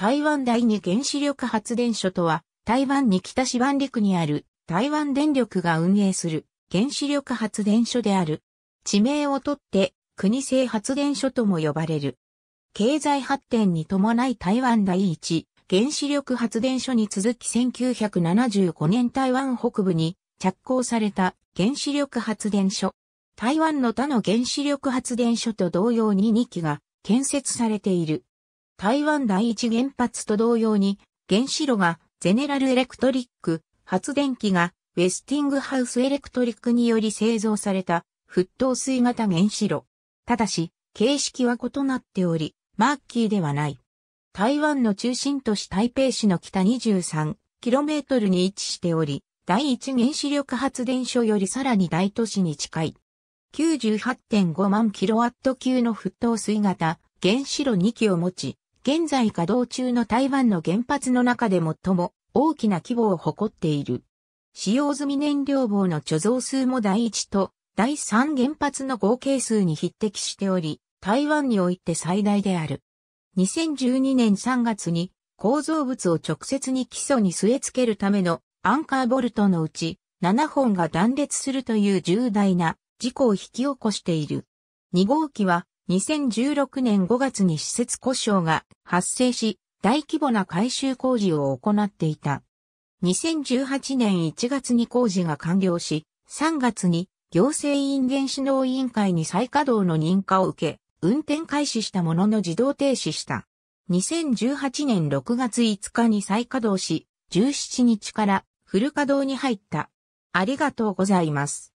台湾第二原子力発電所とは、台湾に北四万陸にある台湾電力が運営する原子力発電所である。地名をとって国製発電所とも呼ばれる。経済発展に伴い台湾第一原子力発電所に続き1975年台湾北部に着工された原子力発電所。台湾の他の原子力発電所と同様に2基が建設されている。台湾第一原発と同様に、原子炉がゼネラルエレクトリック、発電機がウェスティングハウスエレクトリックにより製造された沸騰水型原子炉。ただし、形式は異なっており、マーキーではない。台湾の中心都市台北市の北 23km に位置しており、第一原子力発電所よりさらに大都市に近い。98.5万キロワット級の沸騰水型原子炉2基を持ち、現在稼働中の台湾の原発の中で最も大きな規模を誇っている。使用済み燃料棒の貯蔵数も第1と第3原発の合計数に匹敵しており、台湾において最大である。2012年3月に構造物を直接に基礎に据え付けるためのアンカーボルトのうち7本が断裂するという重大な事故を引き起こしている。2号機は2016年5月に施設故障が発生し、大規模な改修工事を行っていた。2018年1月に工事が完了し、3月に行政院原子能委員会に再稼働の認可を受け、運転開始したものの自動停止した。2018年6月5日に再稼働し、17日からフル稼働に入った。ありがとうございます。